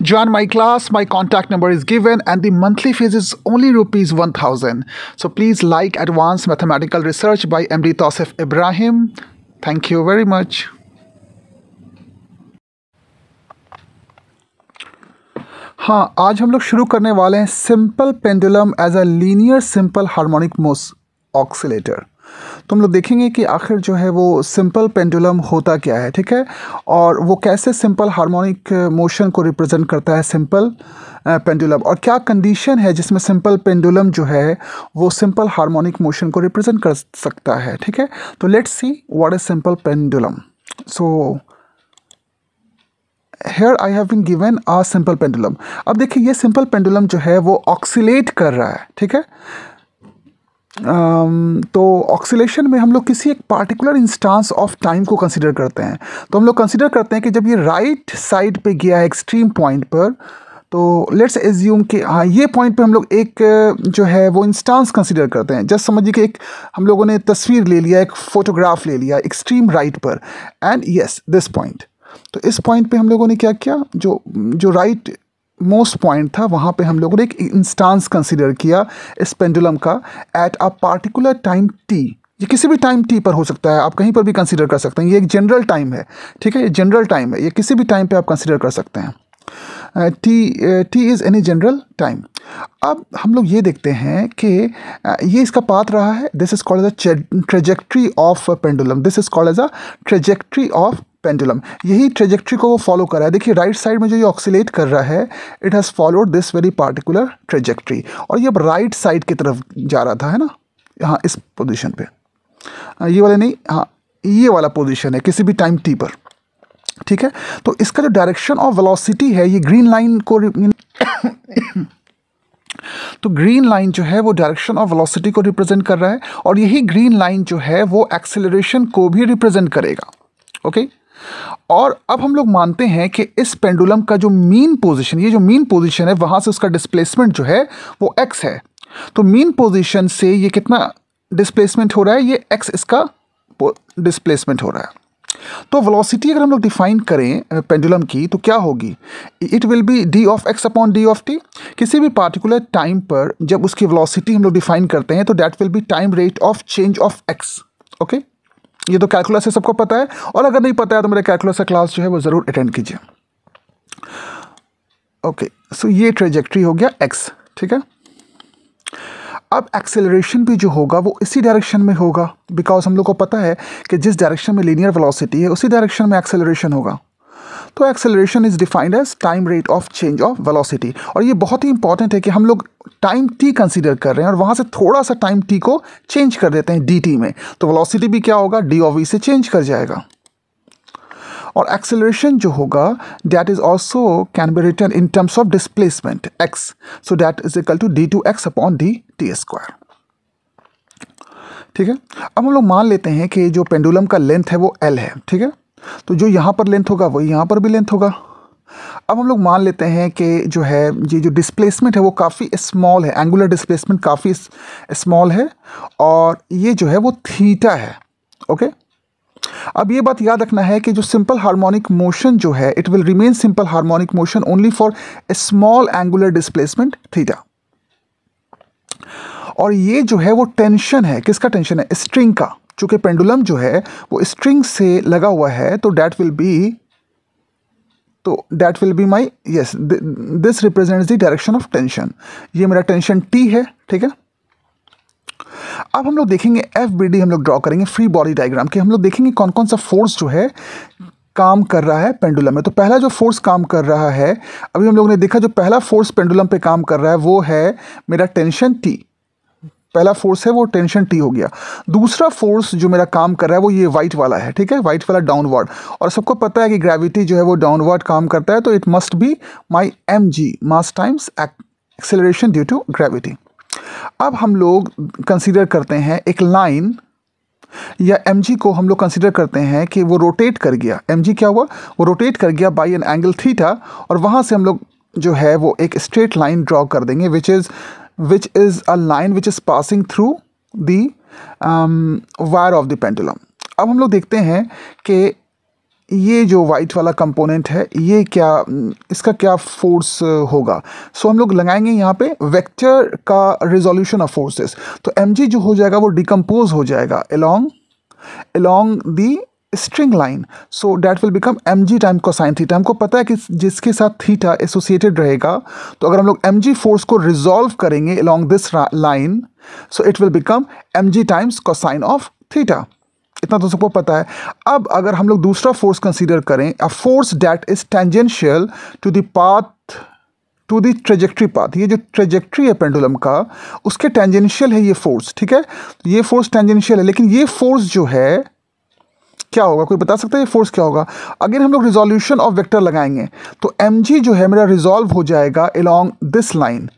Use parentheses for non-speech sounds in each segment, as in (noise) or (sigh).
join my class my contact number is given and the monthly fees is only rupees 1000 so please like advanced mathematical research by md tosif ibrahim thank you very much हाँ आज हम लोग शुरू करने वाले हैं simple pendulum as a linear simple harmonic motion oscillator तो हम लोग देखेंगे कि आखिर जो है वो सिंपल पेंडुलम होता क्या है ठीक है और वो कैसे सिंपल हार्मोनिक मोशन को रिप्रेजेंट करता है सिंपल पेंडुलम और क्या कंडीशन है जिसमें सिंपल पेंडुलम जो है वो सिंपल हार्मोनिक मोशन को रिप्रेजेंट कर सकता है ठीक है तो let's see what is simple pendulum so here I have been given a simple pendulum अब देखिए ये सिंपल पेंडुलम जो है वो ऑक्सीलेट कर रहा है ठीक है तो ऑक्सीलेशन में हम लोग किसी एक पार्टिकुलर इंस्टांस ऑफ टाइम को कंसिडर करते हैं तो हम लोग कंसिडर करते हैं कि जब ये राइट right साइड पे गया है एक्सट्रीम पॉइंट पर तो लेट्स एज्यूम कि हाँ ये पॉइंट पे हम लोग एक जो है वो इंस्टांस कंसिडर करते हैं जस्ट समझिए कि एक हम लोगों ने तस्वीर ले लिया एक फ़ोटोग्राफ ले लिया एक्सट्रीम राइट पर एंड यस दिस पॉइंट तो इस पॉइंट पे हम लोगों ने क्या किया जो जो राइट right मोस्ट पॉइंट था वहाँ पे हम लोगों ने एक इंस्टांस कंसिडर किया इस पेंडुलम का at a particular time T ये किसी भी टाइम टी पर हो सकता है आप कहीं पर भी कंसिडर कर सकते हैं ये एक जनरल टाइम है ठीक है ये जनरल टाइम है ये किसी भी टाइम पे आप कंसिडर कर सकते हैं T T is any general time अब हम लोग ये देखते हैं कि ये इसका पात रहा है this is called as a trajectory of pendulum this is called as a trajectory of pendulum यही ट्रेजेक्ट्री को वो फॉलो कर रहा है देखिए राइट साइड में जो ये ऑक्सीलेट कर रहा है it has followed this very particular trajectory और ये अब राइट साइड की तरफ जा रहा था है ना यहाँ इस पोजिशन पर हाँ, ये वाला नहीं हाँ ये वाला पोजिशन है किसी भी टाइम टी पर ठीक है तो इसका जो डायरेक्शन ऑफ वेलोसिटी है ये ग्रीन लाइन को (coughs) तो ग्रीन लाइन जो है वो डायरेक्शन ऑफ वेलोसिटी को रिप्रेजेंट कर रहा है और यही ग्रीन लाइन जो है वो एक्सेलरेशन को भी रिप्रेजेंट करेगा ओके okay? और अब हम लोग मानते हैं कि इस पेंडुलम का जो मीन पोजीशन ये जो मीन पोजीशन है वहाँ से उसका डिस्प्लेसमेंट जो है वो एक्स है तो मीन पोजीशन से ये कितना डिस्प्लेसमेंट हो रहा है ये एक्स इसका डिस्प्लेसमेंट हो रहा है तो वेलोसिटी अगर हम लोग डिफाइन करें पेंडुलम की तो क्या होगी it will be D of X upon D of T किसी भी पार्टिकुलर टाइम पर जब उसकी वेलोसिटी हम लोग डिफाइन करते हैं तो that will be time rate of change of X okay ये तो कैलकुलस है सबको पता है और अगर नहीं पता है तो मेरे कैलकुलस का क्लास जो है वो ज़रूर अटेंड कीजिए ओके सो ये ट्रेजेक्ट्री हो गया एक्स ठीक है अब एक्सेलरेशन भी जो होगा वो इसी डायरेक्शन में होगा बिकॉज हम लोग को पता है कि जिस डायरेक्शन में लीनियर वेलोसिटी है उसी डायरेक्शन में एक्सेलरेशन होगा तो acceleration is defined as time rate of change of velocity और ये बहुत ही इंपॉर्टेंट है कि हम लोग टाइम टी कंसीडर कर रहे हैं और वहां से थोड़ा सा टाइम टी को चेंज कर देते हैं डी टी में तो वेलोसिटी भी क्या होगा डी ओ वी से चेंज कर जाएगा और एक्सेलरेशन जो होगा that is also can be written in terms of displacement X so that is equal to D two x upon D T square ठीक है अब हम लोग मान लेते हैं कि जो पेंडुलम का लेंथ है वो एल है ठीक है तो जो यहाँ पर लेंथ होगा वही यहाँ पर भी लेंथ होगा अब हम लोग मान लेते हैं कि जो है ये जो डिस्प्लेसमेंट है वो काफ़ी स्मॉल है एंगुलर डिस्प्लेसमेंट काफ़ी स्मॉल है और ये जो है वो थीटा है ओके अब ये बात याद रखना है कि जो सिंपल हार्मोनिक मोशन जो है it will remain simple harmonic motion only for small angular displacement theta और ये जो है वो टेंशन है किसका टेंशन है स्ट्रिंग का चूंकि पेंडुलम जो है वो स्ट्रिंग से लगा हुआ है तो डैट विल बी तो that will be my yes this represent the direction of tension ये मेरा टेंशन टी है ठीक है अब हम लोग देखेंगे एफ बी डी हम लोग ड्रॉ करेंगे फ्री बॉडी डायग्राम के हम लोग देखेंगे कौन कौन सा फोर्स जो है काम कर रहा है पेंडुलम में तो पहला जो फोर्स काम कर रहा है अभी हम लोगों ने देखा जो पहला फोर्स पेंडुलम पे काम कर रहा है वो है मेरा टेंशन टी पहला फोर्स है वो टेंशन टी हो गया दूसरा फोर्स जो मेरा काम कर रहा है वो ये वाइट वाला है ठीक है वाइट वाला डाउनवर्ड और सबको पता है कि ग्रेविटी जो है वो डाउनवर्ड काम करता है तो it must be my M G mass times acceleration due to gravity अब हम लोग कंसिडर करते हैं एक लाइन या एम को हम लोग कंसिडर करते हैं कि वो रोटेट कर गया एम क्या हुआ वो रोटेट कर गया बाई एन एंगल थीटा और वहाँ से हम लोग जो है वो एक स्ट्रेट लाइन ड्रॉ कर देंगे which is which is a line which is passing through the wire of the pendulum अब हम लोग देखते हैं कि ये जो वाइट वाला कंपोनेंट है ये क्या इसका क्या फोर्स होगा सो so, हम लोग लगाएंगे यहाँ पे वेक्टर का रिजोल्यूशन ऑफ फोर्सेस तो एम जो हो जाएगा वो डिकम्पोज हो जाएगा along along the string line so that will become M ji time sine theta हमको पता है कि जिसके साथ थीटा एसोसिएटेड रहेगा तो अगर हम लोग एम जी फोर्स को रिजॉल्व करेंगे along this line so it will become M ji times sine of theta इतना तो सबको पता है अब अगर हम लोग दूसरा फोर्स कंसिडर करें a force that is tangential to the path to the trajectory path ये जो ट्रेजेक्ट्री है पेंडुलम का उसके टेंजेंशियल है ये फोर्स ठीक है ये फोर्स टेंजेंशियल है लेकिन ये फोर्स जो है क्या होगा कोई बता सकता है ये फोर्स क्या होगा अगेन हम लोग रिजोल्यूशन ऑफ वेक्टर लगाएंगे तो एम जो है मेरा रिजॉल्व हो जाएगा अलॉन्ग दिस लाइन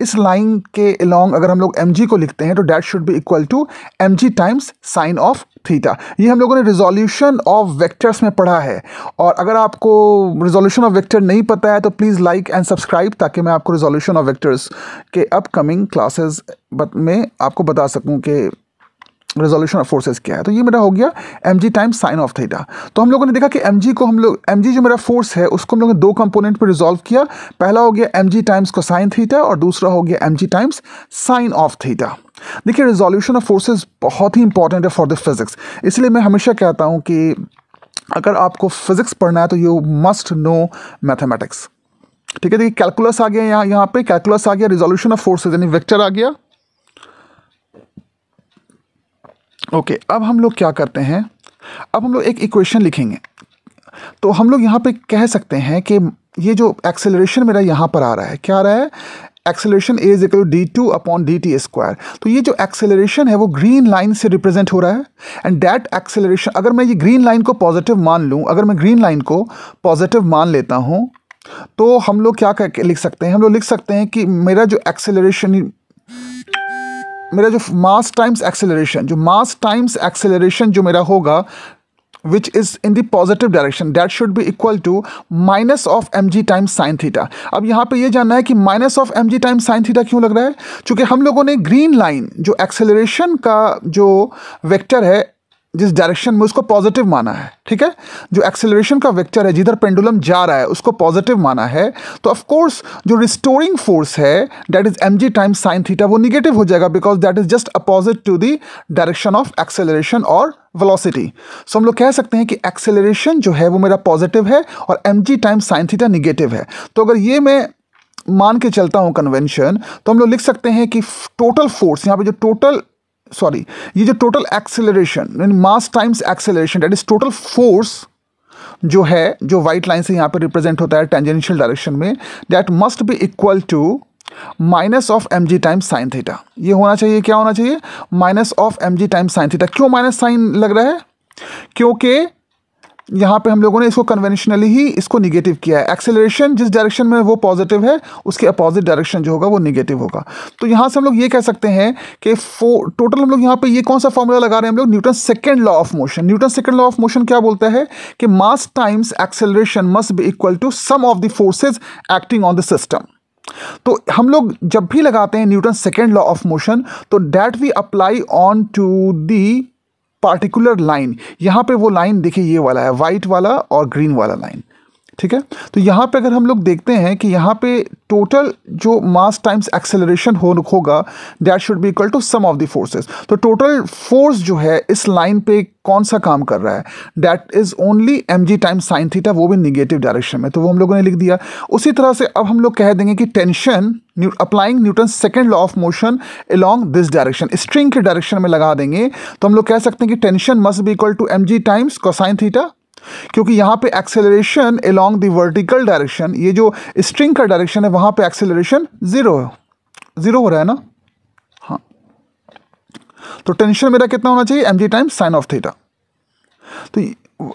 इस लाइन के अलॉन्ग अगर हम लोग एम को लिखते हैं तो that should be equal to M G times sine of theta ये हम लोगों ने रिजोल्यूशन ऑफ वेक्टर्स में पढ़ा है और अगर आपको रिजोल्यूशन ऑफ वेक्टर नहीं पता है तो प्लीज़ लाइक एंड सब्सक्राइब ताकि मैं आपको रिजोल्यूशन ऑफ वेक्टर्स के अपकमिंग क्लासेस में आपको बता सकूं कि रेजोल्यूशन ऑफ फोर्सेज क्या है तो ये मेरा हो गया M ji time sine of theta तो हम लोगों ने देखा कि एम जी को हम लोग एम जी जो मेरा फोर्स है उसको हम लोगों ने दो कंपोनेंट पर रिजोल्व किया पहला हो गया एम जी टाइम्स को साइन थीटा और दूसरा हो गया M ji times sine of theta देखिए रिजोल्यूशन ऑफ फोर्सेज बहुत ही इंपॉर्टेंट है फॉर द फिजिक्स इसलिए मैं हमेशा कहता हूँ कि अगर आपको फिजिक्स पढ़ना है तो यू मस्ट नो मैथमेटिक्स ठीक है देखिए तो कैलकुलस आ गया यहाँ यहाँ पे कैलकुलस आ गया रिजोल्यूशन ऑफ फोर्सेज यानी वेक्टर आ गया ओके okay, अब हम लोग क्या करते हैं अब हम लोग एक इक्वेशन लिखेंगे तो हम लोग यहाँ पे कह सकते हैं कि ये जो एक्सेलरेशन मेरा यहाँ पर आ रहा है क्या आ रहा है acceleration A is equal D two upon D T square तो ये जो एक्सेलरेशन है वो ग्रीन लाइन से रिप्रेजेंट हो रहा है एंड डैट एक्सेलरेशन अगर मैं ये ग्रीन लाइन को पॉजिटिव मान लूँ अगर मैं ग्रीन लाइन को पॉजिटिव मान लेता हूँ तो हम लोग क्या कर लिख सकते हैं हम लोग लिख सकते हैं कि मेरा जो एक्सेलरेशन मेरा जो मास टाइम्स एक्सेलरेशन जो मास टाइम्स एक्सेलरेशन जो मेरा होगा which is in the positive direction that should be equal to minus of m ji times sine theta अब यहाँ पर यह जानना है कि minus of m ji times sine theta क्यों लग रहा है चूंकि हम लोगों ने ग्रीन लाइन जो एक्सेलरेशन का जो वैक्टर है जिस डायरेक्शन में उसको पॉजिटिव माना है ठीक है जो एक्सेलरेशन का वेक्टर है जिधर पेंडुलम जा रहा है उसको पॉजिटिव माना है तो ऑफ कोर्स जो रिस्टोरिंग फोर्स है that is m ji times sine theta वो निगेटिव हो जाएगा because that is just opposite to the direction of acceleration और वेलोसिटी सो हम लोग कह सकते हैं कि एक्सेलरेशन जो है वो मेरा पॉजिटिव है और एम जी टाइम साइन थीटा निगेटिव है तो अगर ये मैं मान के चलता हूँ कन्वेंशन तो हम लोग लिख सकते हैं कि टोटल फोर्स यहाँ पे जो टोटल सॉरी ये जो total acceleration mass times acceleration that is total force जो है जो वाइट लाइन से यहाँ पर रिप्रेजेंट होता है टेंजेंशियल डायरेक्शन में that must be equal to minus of m ji time sine theta ये होना चाहिए क्या होना चाहिए minus of m ji time sine theta क्यों माइनस साइन लग रहा है क्योंकि यहाँ पे हम लोगों ने इसको कन्वेंशनली ही इसको निगेटिव किया है एक्सेलरेशन जिस डायरेक्शन में वो पॉजिटिव है उसके अपोजिट डायरेक्शन जो होगा वो निगेटिव होगा तो यहाँ से हम लोग ये कह सकते हैं कि टोटल हम लोग यहाँ पे ये कौन सा फॉर्मूला लगा रहे हैं हम लोग Newton second law of motion Newton second law of motion क्या बोलता है कि mass times acceleration must be equal to sum of the forces acting on the system तो हम लोग जब भी लगाते हैं Newton second law of motion तो that we apply on to the particular line यहाँ पे वो लाइन देखिए ये वाला है वाइट वाला और ग्रीन वाला लाइन ठीक है तो यहाँ पे अगर हम लोग देखते हैं कि यहाँ पे टोटल जो मास टाइम्स एक्सेलरेशन हो होगा that should be equal to sum of the forces तो टोटल फोर्स जो है इस लाइन पे कौन सा काम कर रहा है that is only m ji times sine theta वो भी निगेटिव डायरेक्शन में तो वो हम लोगों ने लिख दिया उसी तरह से अब हम लोग कह देंगे कि tension applying Newton second law of motion along this direction string के डायरेक्शन में लगा देंगे तो हम लोग कह सकते हैं कि tension must be equal to M G times cosine theta क्योंकि यहाँ पे acceleration along the vertical direction ये जो स्ट्रिंग का डायरेक्शन है वहाँ पे एक्सेलरेशन ज़ीरो है ज़ीरो हो रहा है ना हाँ तो टेंशन मेरा कितना होना चाहिए m ji time sine of theta तो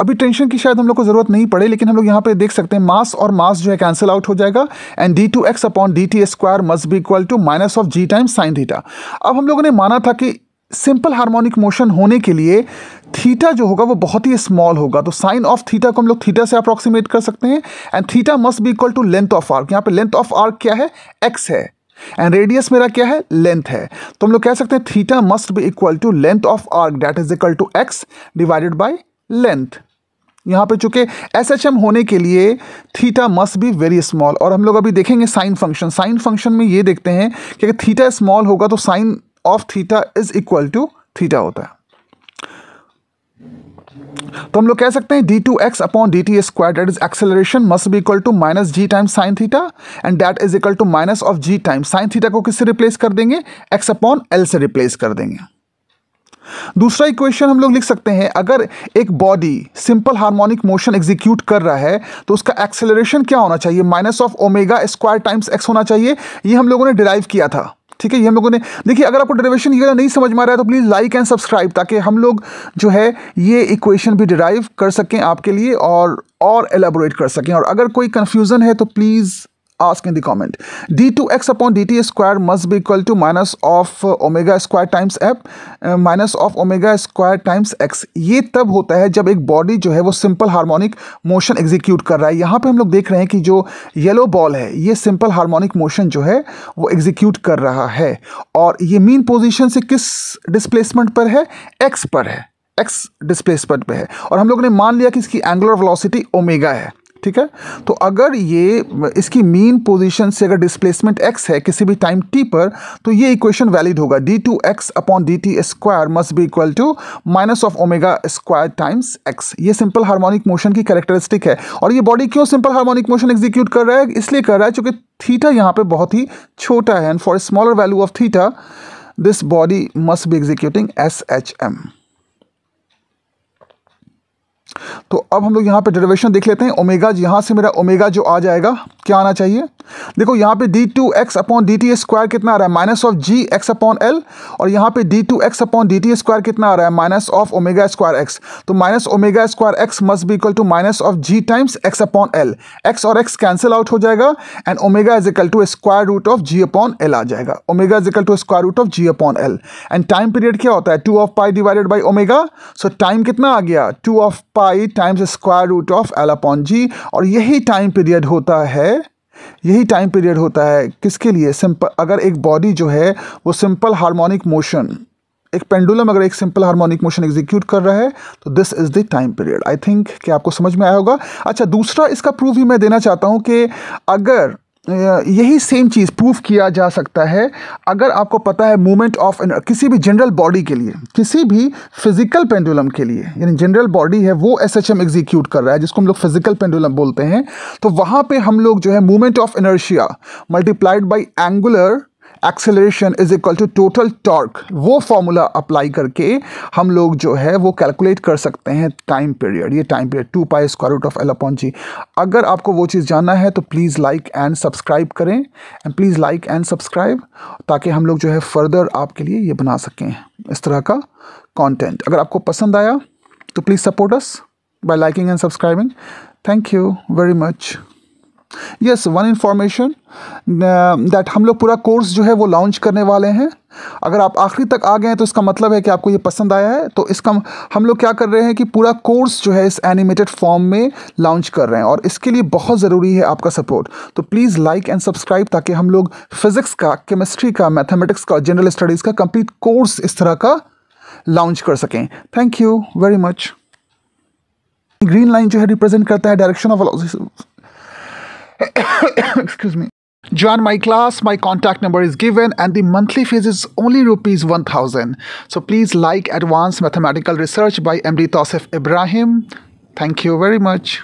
अभी टेंशन की शायद हम लोग को ज़रूरत नहीं पड़े लेकिन हम लोग यहाँ पे देख सकते हैं मास और मास जो है कैंसिल आउट हो जाएगा and d two x upon D T square must be equal to minus of g time sine theta अब हम लोगों ने माना था कि सिंपल हार्मोनिक मोशन होने के लिए थीटा जो होगा वो बहुत ही स्मॉल होगा तो साइन ऑफ थीटा को हम लोग थीटा से अप्रॉक्सीमेट कर सकते हैं and theta must be equal to length of arc यहाँ पे लेंथ ऑफ आर्क क्या है एक्स है एंड रेडियस मेरा क्या है लेंथ है तो हम लोग कह सकते हैं theta must be equal to length of arc that is equal to x divided by length यहाँ पे चूंकि एस एच एम होने के लिए theta must be very small और हम लोग अभी देखेंगे साइन फंक्शन साइन फंक्शन में ये देखते हैं कि अगर थीटा स्मॉल होगा तो sine of theta is equal to theta होता है तो हम लोग कह सकते हैं d two x upon D T square that is acceleration must be equal to minus g time sine theta and that is equal to minus of g time sine theta को किससे रिप्लेस कर देंगे x upon l से replace कर देंगे दूसरा equation हम लोग लिख सकते हैं अगर एक body simple harmonic motion execute कर रहा है तो उसका एक्सेलरेशन क्या होना चाहिए minus of omega square times x होना चाहिए ये हम लोगों ने डिराइव किया था ठीक है ये हम लोगों ने देखिए अगर आपको डेरिवेशन ये नहीं समझ में आ रहा है तो प्लीज़ लाइक एंड सब्सक्राइब ताकि हम लोग जो है ये इक्वेशन भी डिराइव कर सकें आपके लिए और और एलेबोरेट कर सकें और अगर कोई कन्फ्यूज़न है तो please ask in the comment. d2x upon dt square must be equal to minus of uh, omega square times f minus of omega square times x ये तब होता है जब एक बॉडी जो है वो सिंपल हार्मोनिक मोशन एग्जीक्यूट कर रहा है यहाँ पे हम लोग देख रहे हैं कि जो येलो बॉल है ये सिंपल हार्मोनिक मोशन जो है वो एग्जीक्यूट कर रहा है और ये मीन पोजिशन से किस डिस्प्लेसमेंट पर है एक्स पर है एक्स डिस्प्लेसमेंट पे है और हम लोग ने मान लिया कि इसकी एंगुलर वेलोसिटी ओमेगा है ठीक है तो अगर ये इसकी मीन पोजीशन से अगर डिस्प्लेसमेंट एक्स है किसी भी टाइम टी पर तो ये इक्वेशन वैलिड होगा d two x upon D T square must be equal to minus of omega square times x ये सिंपल हार्मोनिक मोशन की कैरेक्टरिस्टिक है और ये बॉडी क्यों सिंपल हार्मोनिक मोशन एग्जीक्यूट कर रहा है इसलिए कर रहा है चूंकि थीटा यहाँ पर बहुत ही छोटा है and for smaller value of theta this body must be executing S H M तो अब हम लोग यहाँ पे डेरिवेशन देख लेते हैं ओमेगा यहाँ से मेरा ओमेगा जो आ जाएगा क्या आना चाहिए देखो यहाँ पे d two x upon D T square कितना आ रहा है minus of g x upon l और यहाँ पे d two x upon D T square कितना आ रहा है minus of omega square x तो minus omega square x must be equal to minus of g times x upon l x और x cancel out हो जाएगा and omega is equal to square root of g upon l आ जाएगा omega is equal to square root of g upon l and time period क्या होता है two of pi divided by omega so time कितना आ गया two of pi pi times square root of l upon g और यही time period होता है यही टाइम पीरियड होता है किसके लिए सिंपल अगर एक बॉडी जो है वो सिंपल हार्मोनिक मोशन एक पेंडुलम अगर एक सिंपल हार्मोनिक मोशन एग्जीक्यूट कर रहा है तो this is the time period I think कि आपको समझ में आया होगा अच्छा दूसरा इसका प्रूफ भी मैं देना चाहता हूं कि अगर यही सेम चीज़ प्रूफ किया जा सकता है अगर आपको पता है मूवमेंट ऑफ किसी भी जनरल बॉडी के लिए किसी भी फिजिकल पेंडुलम के लिए यानी जनरल बॉडी है वो एस एच एम एग्जीक्यूट कर रहा है जिसको हम लोग फिजिकल पेंडुलम बोलते हैं तो वहाँ पे हम लोग जो है movement of inertia multiplied by angular acceleration is equal to total torque वो फॉर्मूला अप्लाई करके हम लोग जो है वो कैलकुलेट कर सकते हैं टाइम पीरियड ये time period two pi square root of l upon g अगर आपको वो चीज़ जानना है तो प्लीज़ लाइक एंड सब्सक्राइब करें and please like and subscribe ताकि हम लोग जो है फर्दर आपके लिए ये बना सकें इस तरह का कॉन्टेंट अगर आपको पसंद आया तो please support us by liking and subscribing thank you very much yes one information that हम लोग पूरा कोर्स जो है वो लॉन्च करने वाले हैं अगर आप आखिरी तक आ गए हैं तो इसका मतलब है कि आपको ये पसंद आया है तो इसका हम लोग क्या कर रहे हैं कि पूरा कोर्स जो है इस एनिमेटेड फॉर्म में लॉन्च कर रहे हैं और इसके लिए बहुत ज़रूरी है आपका सपोर्ट तो प्लीज़ लाइक एंड सब्सक्राइब ताकि हम लोग फिज़िक्स का केमिस्ट्री का मैथमेटिक्स का जनरल स्टडीज़ का कंप्लीट कोर्स इस तरह का लॉन्च कर सकें thank you very much green line जो है रिप्रेजेंट करता है direction of (coughs) excuse me join my class my contact number is given and the monthly fees is only rupees 1000 so please like advanced mathematical research by md tosef ibrahim thank you very much